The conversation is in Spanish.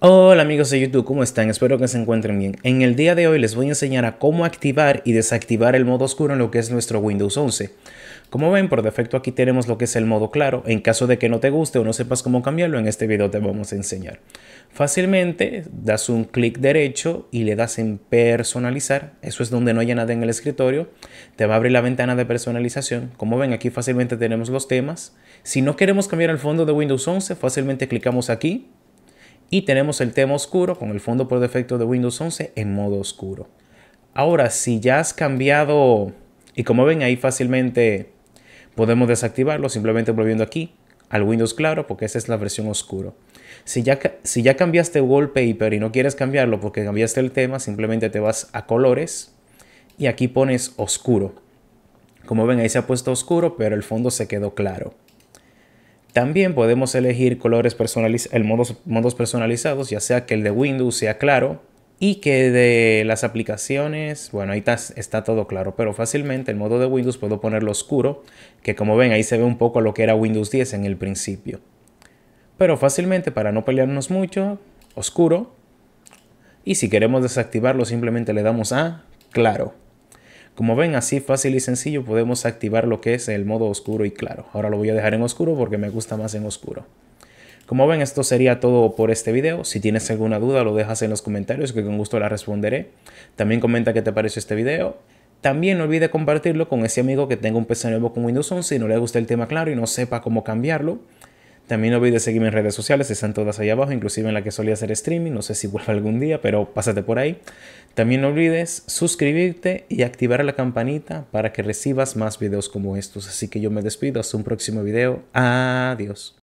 Hola amigos de YouTube, ¿cómo están? Espero que se encuentren bien. En el día de hoy les voy a enseñar a cómo activar y desactivar el modo oscuro en lo que es nuestro Windows 11. Como ven, por defecto aquí tenemos lo que es el modo claro. En caso de que no te guste o no sepas cómo cambiarlo, en este video te vamos a enseñar. Fácilmente das un clic derecho y le das en personalizar. Eso es donde no haya nada en el escritorio. Te va a abrir la ventana de personalización. Como ven, aquí fácilmente tenemos los temas. Si no queremos cambiar el fondo de Windows 11, fácilmente clicamos aquí y tenemos el tema oscuro con el fondo por defecto de Windows 11 en modo oscuro. Ahora, si ya has cambiado, y como ven ahí fácilmente podemos desactivarlo simplemente volviendo aquí al Windows claro porque esa es la versión oscuro. Si ya, si ya cambiaste wallpaper y no quieres cambiarlo porque cambiaste el tema, simplemente te vas a colores y aquí pones oscuro. Como ven ahí se ha puesto oscuro pero el fondo se quedó claro. También podemos elegir colores modos, modos personalizados, ya sea que el de Windows sea claro y que de las aplicaciones, bueno, ahí está, está, todo claro, pero fácilmente el modo de Windows puedo ponerlo oscuro, que como ven ahí se ve un poco lo que era Windows 10 en el principio. Pero fácilmente, para no pelearnos mucho, oscuro. Y si queremos desactivarlo, simplemente le damos a claro. Como ven, así fácil y sencillo podemos activar lo que es el modo oscuro y claro. Ahora lo voy a dejar en oscuro porque me gusta más en oscuro. Como ven, esto sería todo por este video. Si tienes alguna duda, lo dejas en los comentarios que con gusto la responderé. También comenta qué te pareció este video. También no olvides compartirlo con ese amigo que tenga un PC nuevo con Windows 11 y no le gusta el tema claro y no sepa cómo cambiarlo. También no olvides seguirme en redes sociales, están todas ahí abajo, inclusive en la que solía hacer streaming, no sé si vuelva algún día, pero pásate por ahí. También no olvides suscribirte y activar la campanita para que recibas más videos como estos. Así que yo me despido, hasta un próximo video. Adiós.